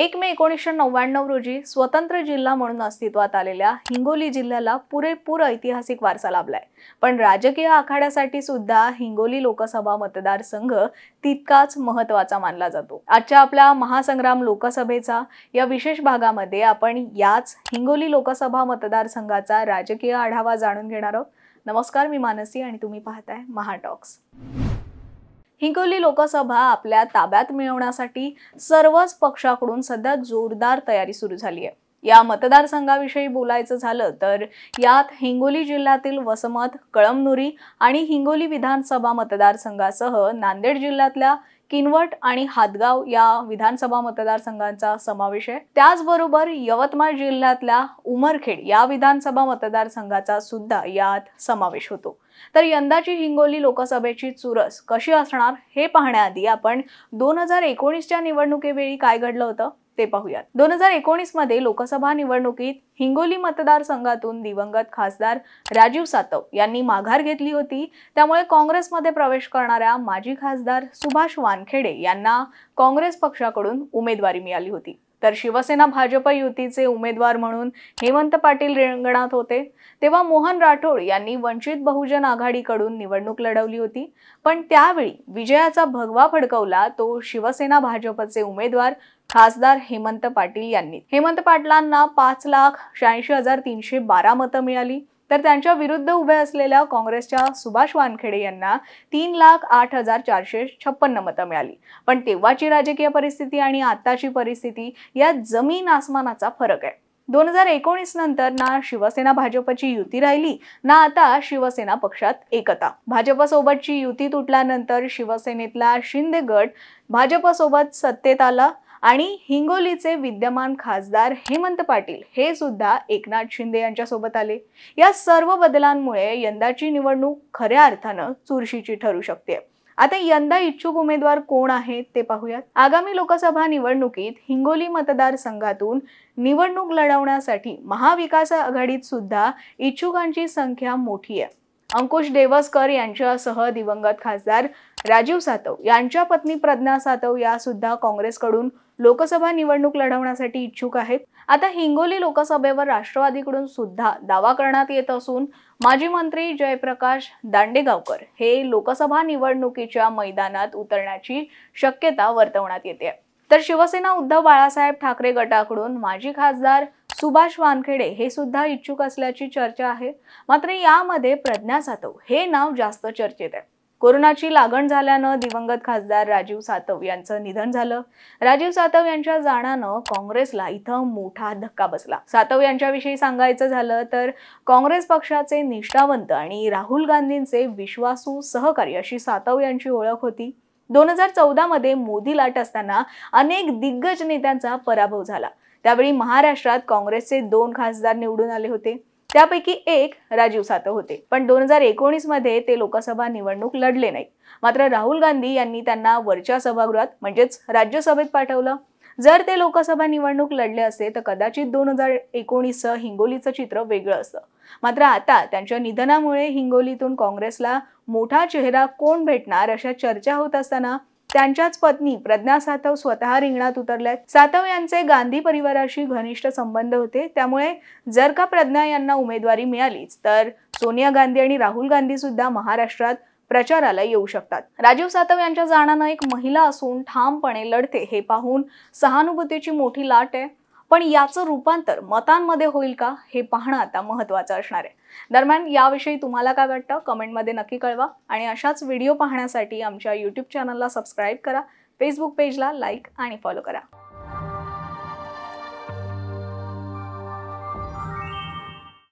एक मे एकोणीसशे नव्याण्णव रोजी स्वतंत्र जिल्हा म्हणून अस्तित्वात आलेल्या हिंगोली जिल्ह्याला पुरेपूर ऐतिहासिक वारसा लाभलाय पण राजकीय आखाड्यासाठी सुद्धा हिंगोली लोकसभा मतदारसंघ तितकाच महत्वाचा मानला जातो आजच्या आपल्या महासंग्राम लोकसभेचा या विशेष भागामध्ये आपण याच हिंगोली लोकसभा मतदारसंघाचा राजकीय आढावा जाणून घेणार आहोत नमस्कार मी मानसी आणि तुम्ही पाहताय महाटॉक्स हिंगोली लोकसभा आपल्या ताब्यात मिळवण्यासाठी सर्वच पक्षाकडून सध्या जोरदार तयारी सुरू झाली आहे या मतदारसंघाविषयी बोलायचं झालं तर यात हिंगोली जिल्ह्यातील वसमत कळमनुरी आणि हिंगोली विधानसभा मतदारसंघासह नांदेड जिल्ह्यातल्या किनवट आणि हातगाव या विधानसभा मतदारसंघांचा समावेश आहे त्याचबरोबर यवतमाळ जिल्ह्यातल्या उमरखेड या विधानसभा मतदारसंघाचा सुद्धा यात समावेश होतो तर यंदाची हिंगोली लोकसभेची चुरस कशी असणार हे पाहण्याआधी आपण दोन हजार एकोणीसच्या निवडणुकीवेळी काय घडलं होतं ते पाहूयात दोन हजार एकोणीस मध्ये लोकसभा निवडणुकीत हिंगोली मतदारसंघातून दिवंगत खासदार राजीव सातव यांनी माघार घेतली होती त्यामुळे काँग्रेसमध्ये प्रवेश करणाऱ्या माजी खासदार सुभाष वानखेडे यांना काँग्रेस पक्षाकडून उमेदवारी मिळाली होती तर शिवसेना भाजप युतीचे उमेदवार म्हणून हेमंत पाटील रिंगणात होते तेव्हा मोहन राठोड यांनी वंचित बहुजन आघाडीकडून निवडणूक लढवली होती पण त्यावेळी विजयाचा भगवा फडकवला तो शिवसेना भाजपचे उमेदवार खासदार हेमंत पाटील यांनी हेमंत पाटलांना पाच लाख शहाऐंशी हजार तीनशे बारा मतं मिळाली तर त्यांच्या विरुद्ध उभे असलेल्या काँग्रेसच्या सुभाष वानखेडे यांना तीन लाख आठ हजार चारशे छप्पन्न मतं मिळाली पण तेव्हाची राजकीय परिस्थिती आणि आताची परिस्थिती यात जमीन आसमानाचा फरक आहे दोन हजार एकोणीस नंतर ना शिवसेना भाजपची युती राहिली ना आता शिवसेना पक्षात एकता भाजपसोबतची युती तुटल्यानंतर शिवसेनेतला शिंदे गट भाजपसोबत सत्तेत आला आणि हिंगोलीचे विद्यमान खासदार हेमंत पाटील हे सुद्धा एकनाथ शिंदे यांच्यासोबत आले या सर्व बदलांमुळे यंदाची निवडणूक खऱ्या अर्थानं चुरशीची ठरू शकते आता यंदा इच्छुक उमेदवार कोण आहेत ते पाहूयात आगामी लोकसभा निवडणुकीत हिंगोली मतदारसंघातून निवडणूक लढवण्यासाठी महाविकास आघाडीत सुद्धा इच्छुकांची संख्या मोठी आहे अंकुश देवसकर यांच्यासह दिवंगत खासदार राजीव सातव यांच्या पत्नी प्रज्ञा सातव या सुद्धा काँग्रेसकडून लोकसभा निवडणूक लढवण्यासाठी इच्छुक आहेत आता हिंगोली लोकसभेवर राष्ट्रवादीकडून सुद्धा दावा करण्यात येत असून माजी मंत्री जयप्रकाश दांडेगावकर हे लोकसभा निवडणुकीच्या मैदानात उतरण्याची शक्यता वर्तवण्यात येते तर शिवसेना उद्धव बाळासाहेब ठाकरे गटाकडून माजी खासदार सुभाष वानखेडे हे सुद्धा इच्छुक असल्याची चर्चा आहे मात्र यामध्ये प्रज्ञा सातव हे नाव जास्त चर्चेत आहे कोरोनाची लागण झाल्यानं दिवंगत खासदार राजीव सातव यांचं निधन झालं राजीव सातव यांच्या जाण्यानं काँग्रेसला इथं मोठा धक्का बसला सातव यांच्याविषयी सांगायचं झालं तर काँग्रेस पक्षाचे निष्ठावंत आणि राहुल गांधींचे विश्वासू सहकारी अशी सातव यांची ओळख होती दोन हजार चौदामध्ये मोदी लाट असताना अनेक दिग्गज नेत्यांचा पराभव झाला त्यावेळी महाराष्ट्रात काँग्रेसचे दोन खासदार निवडून आले होते त्यापैकी एक राजीव सातव होते पण दोन हजार एकोणीस मध्ये ते लोकसभा निवडणूक लढले नाही मात्र राहुल गांधी यांनी त्यांना वरच्या सभागृहात म्हणजेच राज्यसभेत पाठवलं जर ते लोकसभा निवडणूक लढले असते तर कदाचित दोन हजार एकोणीसचं हिंगोलीचं चित्र वेगळं असतं मात्र आता त्यांच्या निधनामुळे हिंगोलीतून काँग्रेसला मोठा चेहरा कोण भेटणार अशा चर्चा होत असताना त्यांच्याच पत्नी प्रज्ञा सातव स्वतः रिंगणात उतरल्या सातव यांचे गांधी परिवाराशी घनिष्ठ संबंध होते त्यामुळे जर का प्रज्ञा यांना उमेदवारी मिळालीच तर सोनिया गांधी आणि राहुल गांधी सुद्धा महाराष्ट्रात प्रचाराला येऊ शकतात राजीव सातव यांच्या जाण्यानं एक महिला असून ठामपणे लढते हे पाहून सहानुभूतीची मोठी लाट आहे पण याचं रूपांतर मतांमध्ये होईल का हे पाहणं आता महत्त्वाचं असणार आहे दरम्यान याविषयी तुम्हाला काय वाटतं कमेंटमध्ये नक्की कळवा आणि अशाच व्हिडिओ पाहण्यासाठी आमच्या यूट्यूब चॅनलला सबस्क्राईब करा फेसबुक पेजला लाईक आणि फॉलो करा